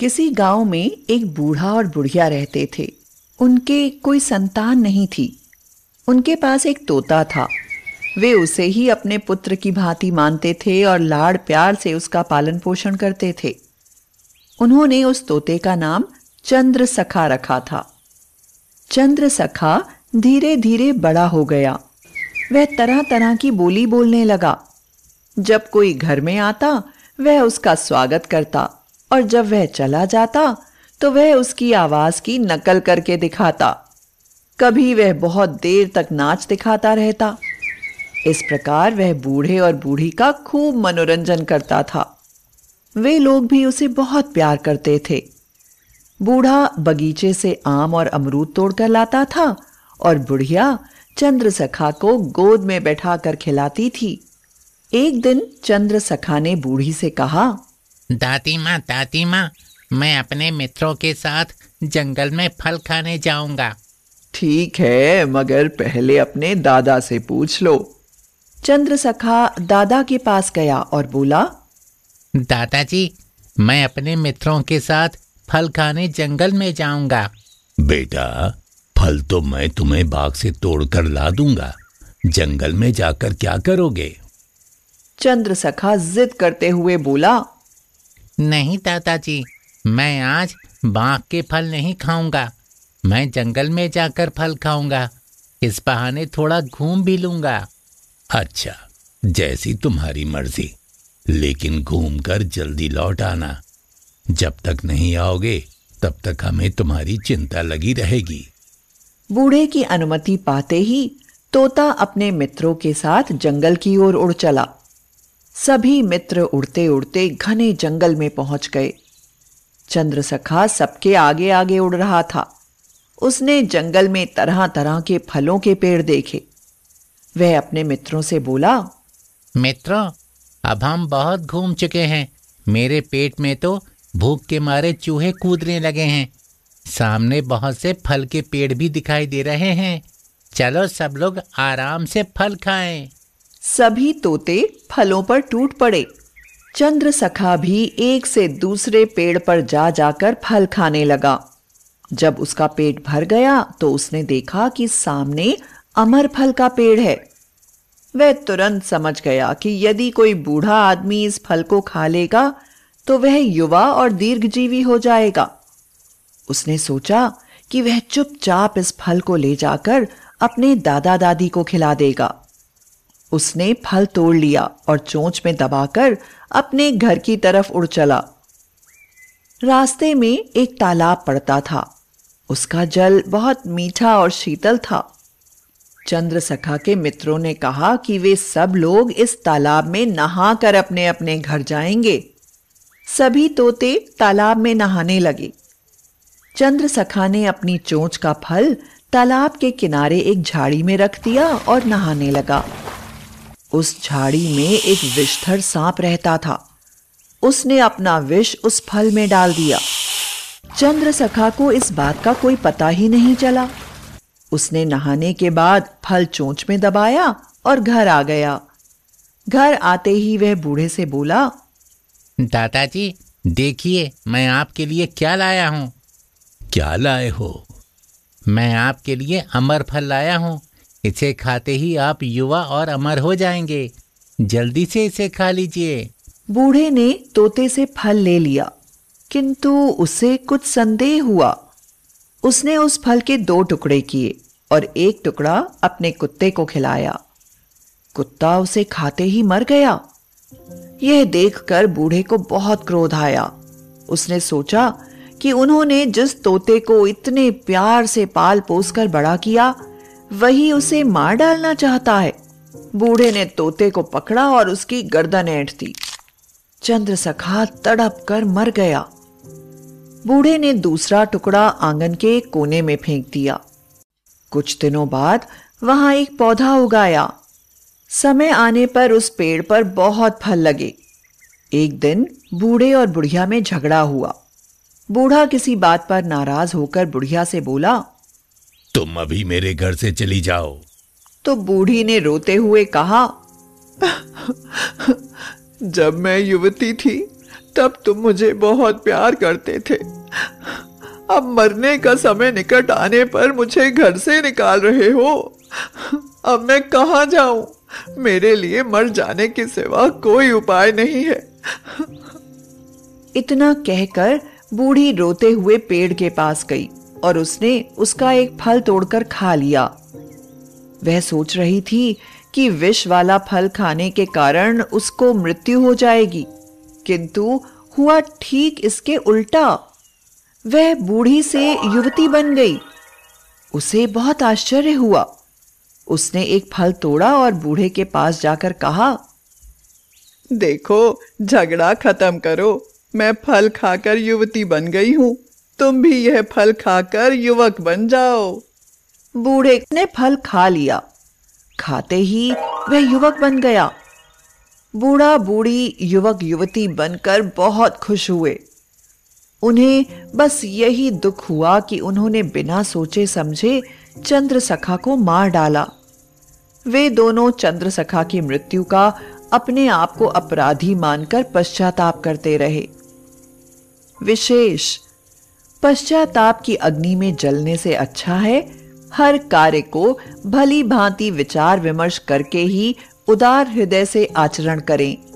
किसी गांव में एक बूढ़ा और बुढ़िया रहते थे उनके कोई संतान नहीं थी उनके पास एक तोता था वे उसे ही अपने पुत्र की भांति मानते थे और लाड़ प्यार से उसका पालन पोषण करते थे उन्होंने उस तोते का नाम चंद्र सखा रखा था चंद्र सखा धीरे धीरे बड़ा हो गया वह तरह तरह की बोली बोलने लगा जब कोई घर में आता वह उसका स्वागत करता और जब वह चला जाता तो वह उसकी आवाज की नकल करके दिखाता कभी वह बहुत देर तक नाच दिखाता रहता इस प्रकार वह बूढ़े और बूढ़ी का खूब मनोरंजन करता था वे लोग भी उसे बहुत प्यार करते थे बूढ़ा बगीचे से आम और अमरूद तोड़कर लाता था और बुढ़िया चंद्र सखा को गोद में बैठा कर खिलाती थी एक दिन चंद्र सखा ने बूढ़ी से कहा दादी माँ दादी माँ मैं अपने मित्रों के साथ जंगल में फल खाने जाऊंगा ठीक है मगर पहले अपने दादा से पूछ लो चंद्र सखा दादा के पास गया और बोला दादाजी मैं अपने मित्रों के साथ फल खाने जंगल में जाऊंगा बेटा फल तो मैं तुम्हें बाग से तोड़कर ला दूंगा जंगल में जाकर क्या करोगे चंद्र सखा जिद करते हुए बोला नहीं जी मैं आज बाघ के फल नहीं खाऊंगा मैं जंगल में जाकर फल खाऊंगा इस बहाने थोड़ा घूम भी लूंगा अच्छा जैसी तुम्हारी मर्जी लेकिन घूमकर जल्दी लौट आना जब तक नहीं आओगे तब तक हमें तुम्हारी चिंता लगी रहेगी बूढ़े की अनुमति पाते ही तोता अपने मित्रों के साथ जंगल की ओर उड़ चला सभी मित्र उड़ते उड़ते घने जंगल में पहुंच गए चंद्र सखा सबके आगे आगे उड़ रहा था उसने जंगल में तरह तरह के फलों के पेड़ देखे वह अपने मित्रों से बोला मित्रों अब हम बहुत घूम चुके हैं मेरे पेट में तो भूख के मारे चूहे कूदने लगे हैं सामने बहुत से फल के पेड़ भी दिखाई दे रहे हैं चलो सब लोग आराम से फल खाएं। सभी तोते फलों पर टूट पड़े चंद्र सखा भी एक से दूसरे पेड़ पर जा जाकर फल खाने लगा जब उसका पेट भर गया तो उसने देखा कि सामने अमर फल का पेड़ है वह तुरंत समझ गया कि यदि कोई बूढ़ा आदमी इस फल को खा लेगा तो वह युवा और दीर्घजीवी हो जाएगा उसने सोचा कि वह चुपचाप इस फल को ले जाकर अपने दादा दादी को खिला देगा उसने फल तोड़ लिया और चोंच में दबाकर अपने घर की तरफ उड़ चला रास्ते में एक तालाब पड़ता था उसका जल बहुत मीठा और शीतल था चंद्र सखा के मित्रों ने कहा कि वे सब लोग इस तालाब में नहा कर अपने अपने घर जाएंगे सभी तोते तालाब में नहाने लगे चंद्र सखा ने अपनी चोंच का फल तालाब के किनारे एक झाड़ी में रख दिया और नहाने लगा उस झाड़ी में एक विषधर सांप रहता था उसने अपना विष उस फल में डाल दिया चंद्र सखा को इस बात का कोई पता ही नहीं चला उसने नहाने के बाद फल चोंच में दबाया और घर आ गया घर आते ही वह बूढ़े से बोला दादाजी देखिए मैं आपके लिए क्या लाया हूँ क्या लाए हो मैं आपके लिए अमर फल लाया हूँ इसे खाते ही आप युवा और अमर हो जाएंगे जल्दी से इसे खा लीजिए बूढ़े ने तोते से फल ले लिया किंतु उसे कुछ संदेह हुआ उसने उस फल के दो टुकड़े किए और एक टुकड़ा अपने कुत्ते को खिलाया कुत्ता उसे खाते ही मर गया यह देखकर बूढ़े को बहुत क्रोध आया उसने सोचा कि उन्होंने जिस तोते को इतने प्यार से पाल पोस कर बड़ा किया वही उसे मार डालना चाहता है बूढ़े ने तोते को पकड़ा और उसकी गर्दन ऐंठ दी चंद्र सखा तड़प कर मर गया बूढ़े ने दूसरा टुकड़ा आंगन के कोने में फेंक दिया कुछ दिनों बाद वहां एक पौधा उगाया समय आने पर उस पेड़ पर बहुत फल लगे एक दिन बूढ़े और बुढ़िया में झगड़ा हुआ बूढ़ा किसी बात पर नाराज होकर बुढ़िया से बोला तुम अभी मेरे घर से चली जाओ तो बूढ़ी ने रोते हुए कहा जब मैं युवती थी तब तुम मुझे बहुत प्यार करते थे अब मरने का समय निकट आने पर मुझे घर से निकाल रहे हो अब मैं कहाँ जाऊं मेरे लिए मर जाने के सिवा कोई उपाय नहीं है इतना कहकर बूढ़ी रोते हुए पेड़ के पास गई और उसने उसका एक फल तोड़कर खा लिया वह सोच रही थी कि विष वाला फल खाने के कारण उसको मृत्यु हो जाएगी किंतु हुआ ठीक इसके उल्टा वह बूढ़ी से युवती बन गई उसे बहुत आश्चर्य हुआ उसने एक फल तोड़ा और बूढ़े के पास जाकर कहा देखो झगड़ा खत्म करो मैं फल खाकर युवती बन गई हूं तुम भी यह फल खाकर युवक बन जाओ बूढ़े ने फल खा लिया खाते ही वह युवक बन गया बूढ़ा बूढ़ी युवक युवती बनकर बहुत खुश हुए उन्हें बस यही दुख हुआ कि उन्होंने बिना सोचे समझे चंद्र सखा को मार डाला वे दोनों चंद्र सखा की मृत्यु का अपने आप को अपराधी मानकर पश्चाताप करते रहे विशेष पश्चाताप की अग्नि में जलने से अच्छा है हर कार्य को भली भांति विचार विमर्श करके ही उदार हृदय से आचरण करें